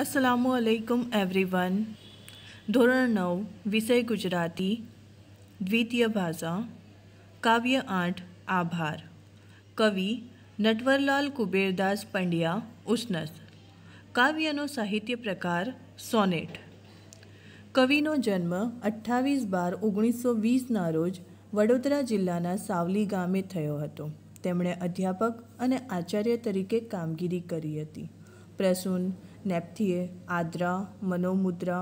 અસલામુઅલૈકુમ everyone ધોરણ નવ વિષય ગુજરાતી દ્વિતીય ભાષા કાવ્ય આઠ આભાર કવિ નટવરલાલ કુબેરદાસ પંડ્યા ઉસ્નસ કાવ્યનો સાહિત્ય પ્રકાર સોનેટ કવિનો જન્મ અઠ્ઠાવીસ બાર ઓગણીસો વીસના રોજ વડોદરા જિલ્લાના સાવલી ગામે થયો હતો તેમણે અધ્યાપક અને આચાર્ય તરીકે કામગીરી કરી હતી પ્રસૂન નેપથીએ આદ્રા મનોમુદ્રા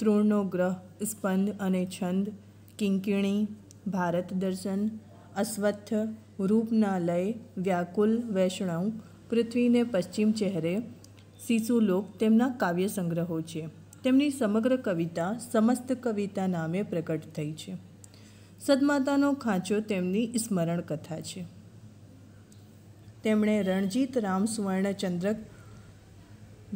તૃણનો ગ્રહ સ્પંદ અને છંદ કિંકિણી ભારત દર્શન અશ્વત્થ રૂપના લય વ્યાકુલ વૈષ્ણવ પૃથ્વીને પશ્ચિમ ચહેરે શિશુલોક તેમના કાવ્ય સંગ્રહો છે તેમની સમગ્ર કવિતા સમસ્ત કવિતા નામે પ્રગટ થઈ છે સદમાતાનો ખાંચો તેમની સ્મરણ કથા છે તેમણે રણજીત રામ સુવર્ણચંદ્રક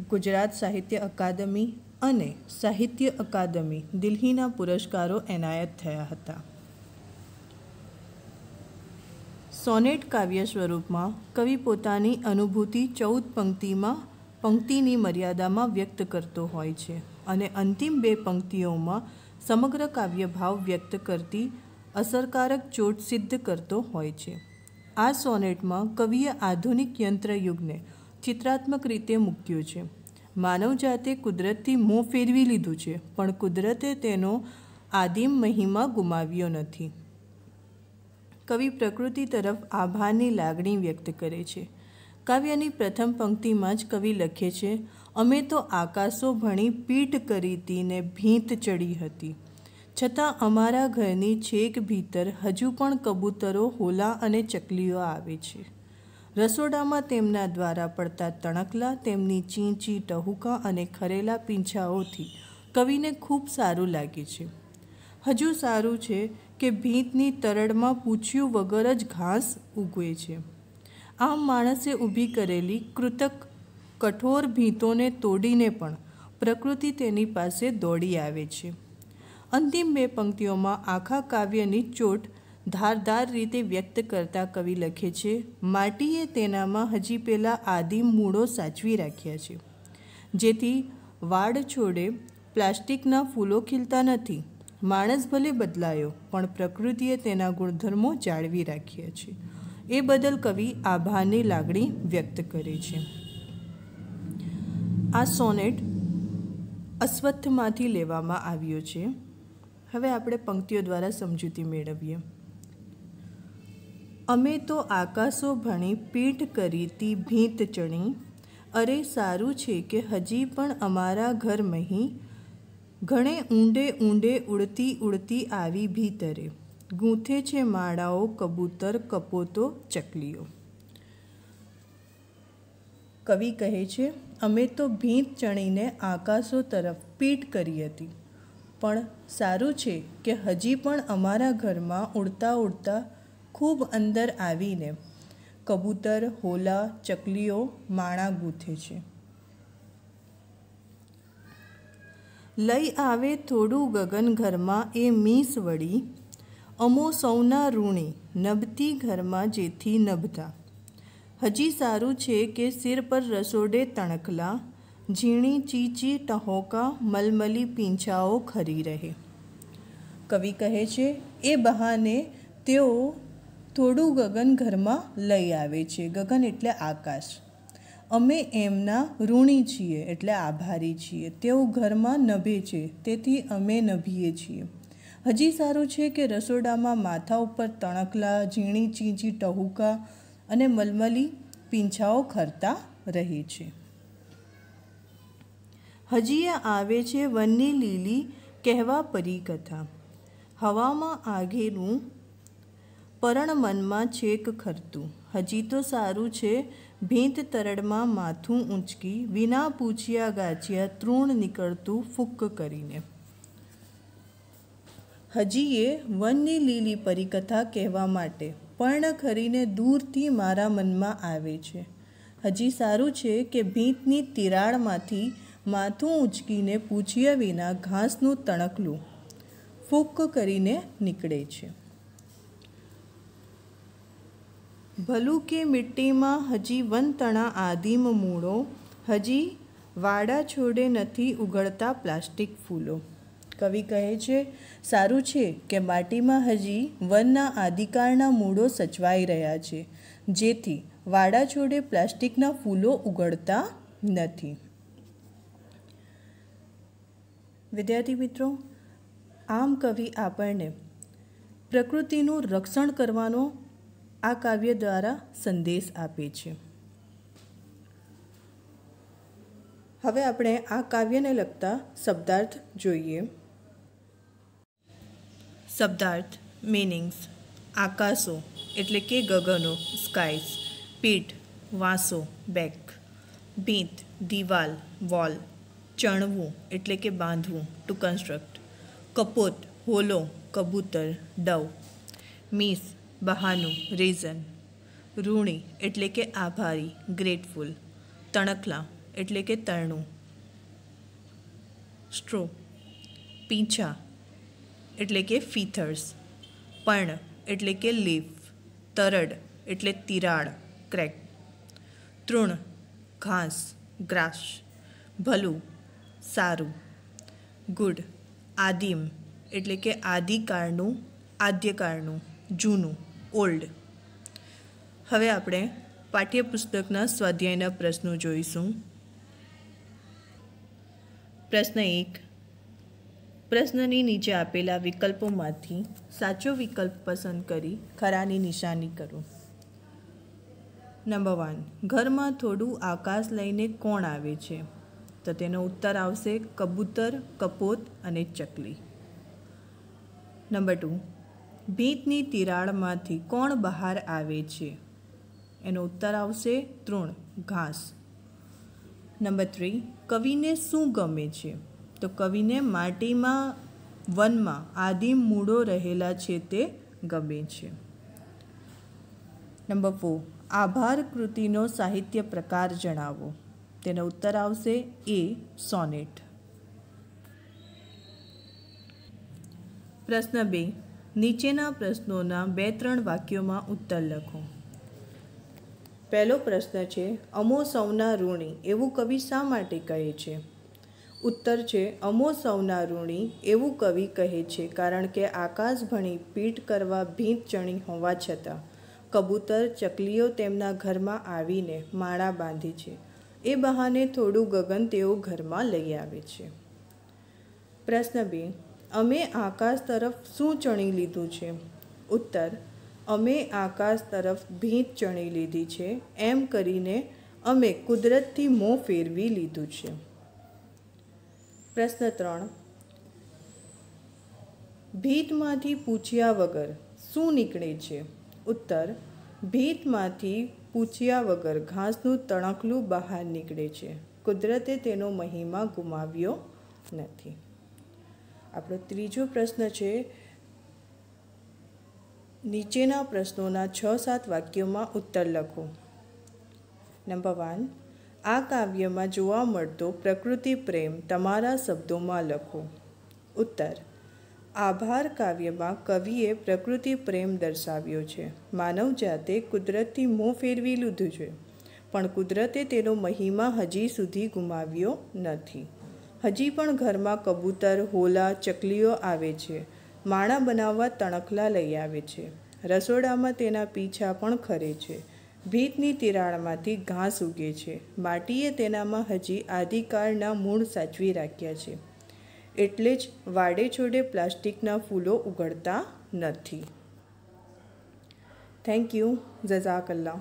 ગુજરાત સાહિત્ય અકાદમી અને સાહિત્ય અકાદમી દિલ્હીના પુરસ્કારો એનાયત થયા હતા સોનેટ કાવ્ય સ્વરૂપમાં કવિ પોતાની અનુભૂતિ ચૌદ પંક્તિમાં પંક્તિની મર્યાદામાં વ્યક્ત કરતો હોય છે અને અંતિમ બે પંક્તિઓમાં સમગ્ર કાવ્ય ભાવ વ્યક્ત કરતી અસરકારક ચોટ સિદ્ધ કરતો હોય છે આ સોનેટમાં કવિએ આધુનિક યંત્રયુગને યુગને ચિત્રાત્મક રીતે મૂક્યો છે માનવજાતે કુદરતથી મોં ફેરવી લીધું છે પણ કુદરતે તેનો આદિમ મહિમા ગુમાવ્યો નથી કવિ પ્રકૃતિ તરફ આભારની લાગણી વ્યક્ત કરે છે કાવ્યની પ્રથમ પંક્તિમાં જ કવિ લખે છે અમે તો આકાશો ભણી પીઠ કરી હતી ને ભીંત ચડી હતી છતાં અમારા ઘરની છેક ભીતર હજુ પણ કબૂતરો હોલા અને ચકલીઓ આવે છે રસોડામાં તેમના દ્વારા પડતા તણકલા તેમની ચીંચી ટહુકા અને ખરેલા પીંછાઓથી કવિને ખૂબ સારું લાગે છે હજુ સારું છે કે ભીંતની તરડમાં પૂછ્યું વગર જ ઘાસ ઉગવે છે આમ માણસે ઊભી કરેલી કૃતક કઠોર ભીંતોને તોડીને પણ પ્રકૃતિ તેની પાસે દોડી આવે છે અંતિમ બે પંક્તિઓમાં આખા કાવ્યની ચોટ ધારદાર રીતે વ્યક્ત કરતા કવિ લખે છે માટીએ તેનામાં હજી પહેલાં આદિમ મૂળો સાચવી રાખ્યા છે જેથી વાડ છોડે પ્લાસ્ટિકના ફૂલો ખીલતા નથી માણસ ભલે બદલાયો પણ પ્રકૃતિએ તેના ગુણધર્મો જાળવી રાખ્યા છે એ બદલ કવિ આભારની લાગણી વ્યક્ત કરે છે આ સોનેટ અસ્વસ્થમાંથી લેવામાં આવ્યો છે હવે આપણે પંક્તિઓ દ્વારા સમજૂતી મેળવીએ અમે તો આકાશો ભણી પીઠ કરી તી ભીંત ચણી અરે સારું છે કે હજી પણ અમારા ઘર મહી ઘણે ઊંડે ઊંડે ઉડતી ઉડતી આવી ભીતરે ગૂંથે છે માળાઓ કબૂતર કપોતો ચકલીઓ કવિ કહે છે અમે તો ભીંત ચણીને આકાશો તરફ પીટ કરી હતી પણ સારું છે કે હજી પણ અમારા ઘરમાં ઉડતા ઉડતા ખૂબ અંદર આવીને કબૂતર હોલા ચકલીઓ માણા ગૂંથે છે લઈ આવે થોડું ગગન ઘરમાં એ મીસ વળી અમો સૌના ઋણી નભતી ઘરમાં જેથી નભતા હજી સારું છે કે સિર પર રસોડે તણકલા ઝીણી ચીચી ટહોકા મલમલી પીંછાઓ ખરી રહે કવિ કહે છે એ બહાને તેઓ થોડું ગગન ઘરમાં લઈ આવે છે ગગન એટલે આકાશ અમે એમના ઋણી છીએ એટલે આભારી છીએ તેઓ ઘરમાં નભે છે તેથી અમે નભીએ છીએ હજી સારું છે કે રસોડામાં માથા ઉપર તણકલા ઝીણી ચીંચી ટહુકા અને મલમલી પીંછાઓ ખરતા રહે છે હજી આવે છે વનની લીલી કહેવા પરી કથા હવામાં આઘેરું પરણ મનમાં છેક ખરતું હજી તો સારું છે ભીંત તરડમાં માથું ઊંચકી વિના પૂછ્યા ગાચિયા તૃણ નીકળતું ફૂક કરીને હજી એ વનની લીલી પરિકથા કહેવા માટે પર્ણ ખરીને દૂરથી મારા મનમાં આવે છે હજી સારું છે કે ભીંતની તિરાડમાંથી માથું ઊંચકીને પૂછ્યા વિના ઘાસનું તણકલું ફૂક કરીને નીકળે છે ભલું કે મિટ્ટીમાં હજી વનતણા આદિમ મૂળો હજી વાડા છોડે નથી ઉગડતા પ્લાસ્ટિક ફૂલો કવિ કહે છે સારું છે કે માટીમાં હજી વનના આદિકાળના મૂળો સચવાઈ રહ્યા છે જેથી વાડા છોડે પ્લાસ્ટિકના ફૂલો ઉગડતા નથી વિદ્યાર્થી મિત્રો આમ કવિ આપણને પ્રકૃતિનું રક્ષણ કરવાનો આ કાવ્ય દ્વારા સંદેશ આપે છે હવે આપણે આ કાવ્યને લગતા શબ્દાર્થ જોઈએ શબ્દાર્થ મિનિંગ્સ આકાશો એટલે કે ગગનો સ્કાઈસ પીઠ વાંસો બેક ભીંત દિવાલ વોલ ચણવું એટલે કે બાંધવું ટુ કન્સ્ટ્રક્ટ કપોત હોલો કબૂતર ડવ મીસ બહાનું રીઝન ઋણી એટલે કે આભારી ગ્રેટફુલ તણકલા એટલે કે તરણું સ્ટ્રો પીંછા એટલે કે ફીથર્સ પર્ણ એટલે કે લીફ તરડ એટલે તિરાડ ક્રેક તૃણ ઘાસ ગ્રાસ ભલું સારું ગુડ આદિમ એટલે કે આદિકાળનું આદ્યકાળનું જૂનું ઓલ્ડ હવે આપણે પાઠ્યપુસ્તકના સ્વાધ્યાયના પ્રશ્નો જોઈશું પ્રશ્ન એક પ્રશ્નની નીચે આપેલા વિકલ્પોમાંથી સાચો વિકલ્પ પસંદ કરી ખરાની નિશાની કરો નંબર વન ઘરમાં થોડું આકાશ લઈને કોણ આવે છે તો તેનો ઉત્તર આવશે કબૂતર કપોત અને ચકલી નંબર ટુ ભીંતની તિરાડમાંથી કોણ બહાર આવે છે એનો ઉત્તર આવશે તૃણ ઘાસ નંબર થ્રી કવિને શું ગમે છે તો કવિને માટીમાં વનમાં આદિમ મૂળો રહેલા છે તે ગમે છે નંબર ફોર આભાર કૃતિનો સાહિત્ય પ્રકાર જણાવો તેનો ઉત્તર આવશે એ સોનેટ પ્રશ્ન બે નીચેના પ્રશ્નોના બે ત્રણ વાક્યોમાં ઉત્તર લખો પહેલો પ્રશ્ન છે અમો સૌના ઋણી એવું કવિ શા માટે કહે છે ઉત્તર છે અમો સૌના ઋણી એવું કવિ કહે છે કારણ કે આકાશ ભણી પીઠ કરવા ભીંત ચણી હોવા છતાં કબૂતર ચકલીઓ તેમના ઘરમાં આવીને માળા બાંધી છે એ બહાને થોડું ગગન તેઓ ઘરમાં લઈ આવે છે પ્રશ્ન બે અમે આકાશ તરફ શું ચણી લીધું છે ઉત્તર અમે આકાશ તરફ ભીંત ચણી લીધી છે એમ કરીને અમે કુદરતથી મોં ફેરવી લીધું છે પ્રશ્ન ત્રણ ભીતમાંથી પૂછ્યા વગર શું નીકળે છે ઉત્તર ભીતમાંથી પૂછ્યા વગર ઘાસનું તણકલું બહાર નીકળે છે કુદરતે તેનો મહિમા ગુમાવ્યો નથી આપણો ત્રીજો પ્રશ્ન છે નીચેના પ્રશ્નોના છ સાત વાક્યોમાં ઉત્તર લખો નંબર વન આ કાવ્યમાં જોવા મળતો પ્રકૃતિ પ્રેમ તમારા શબ્દોમાં લખો ઉત્તર આભાર કાવ્યમાં કવિએ પ્રકૃતિ પ્રેમ દર્શાવ્યો છે માનવ જાતે કુદરતથી મોં ફેરવી લીધું છે પણ કુદરતે તેનો મહિમા હજી સુધી ગુમાવ્યો નથી હજી પણ ઘરમાં કબૂતર હોલા ચકલીઓ આવે છે માણા બનાવવા તણખલા લઈ આવે છે રસોડામાં તેના પીછા પણ ખરે છે ભીતની તિરાડમાંથી ઘાસ ઉગે છે માટીએ તેનામાં હજી આદિકાળના મૂળ સાચવી રાખ્યા છે એટલે જ વાડે છોડે પ્લાસ્ટિકના ફૂલો ઉગડતા નથી થેન્ક યુ જઝાકલ્લા